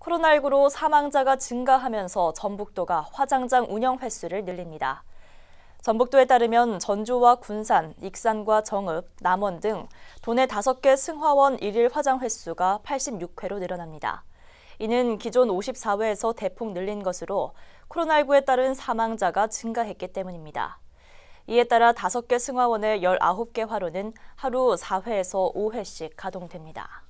코로나19로 사망자가 증가하면서 전북도가 화장장 운영 횟수를 늘립니다. 전북도에 따르면 전주와 군산, 익산과 정읍, 남원 등 도내 5개 승화원 일일 화장 횟수가 86회로 늘어납니다. 이는 기존 54회에서 대폭 늘린 것으로 코로나19에 따른 사망자가 증가했기 때문입니다. 이에 따라 5개 승화원의 19개 화로는 하루 4회에서 5회씩 가동됩니다.